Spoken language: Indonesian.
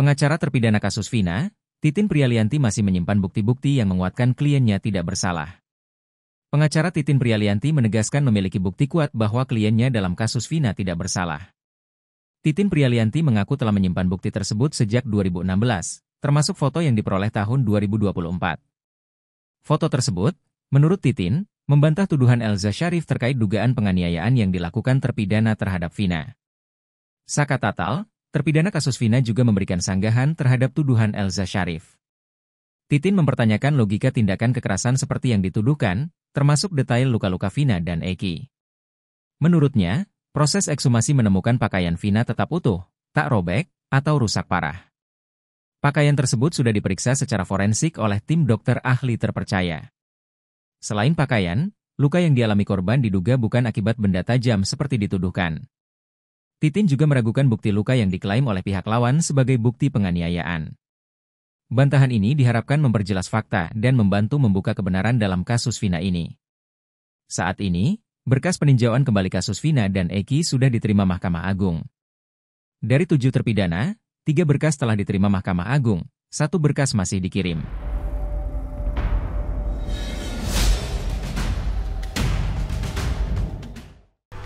Pengacara terpidana kasus Vina, Titin Prialianti masih menyimpan bukti-bukti yang menguatkan kliennya tidak bersalah. Pengacara Titin Prialianti menegaskan memiliki bukti kuat bahwa kliennya dalam kasus Vina tidak bersalah. Titin Prialianti mengaku telah menyimpan bukti tersebut sejak 2016, termasuk foto yang diperoleh tahun 2024. Foto tersebut, menurut Titin, membantah tuduhan Elza Sharif terkait dugaan penganiayaan yang dilakukan terpidana terhadap Vina. Saka Tatal, Terpidana kasus Vina juga memberikan sanggahan terhadap tuduhan Elza Sharif. Titin mempertanyakan logika tindakan kekerasan seperti yang dituduhkan, termasuk detail luka-luka Vina dan Eki. Menurutnya, proses ekshumasi menemukan pakaian Vina tetap utuh, tak robek, atau rusak parah. Pakaian tersebut sudah diperiksa secara forensik oleh tim dokter ahli terpercaya. Selain pakaian, luka yang dialami korban diduga bukan akibat benda tajam seperti dituduhkan. Titin juga meragukan bukti luka yang diklaim oleh pihak lawan sebagai bukti penganiayaan. Bantahan ini diharapkan memperjelas fakta dan membantu membuka kebenaran dalam kasus Vina ini. Saat ini, berkas peninjauan kembali kasus Vina dan Eki sudah diterima Mahkamah Agung. Dari tujuh terpidana, tiga berkas telah diterima Mahkamah Agung, satu berkas masih dikirim.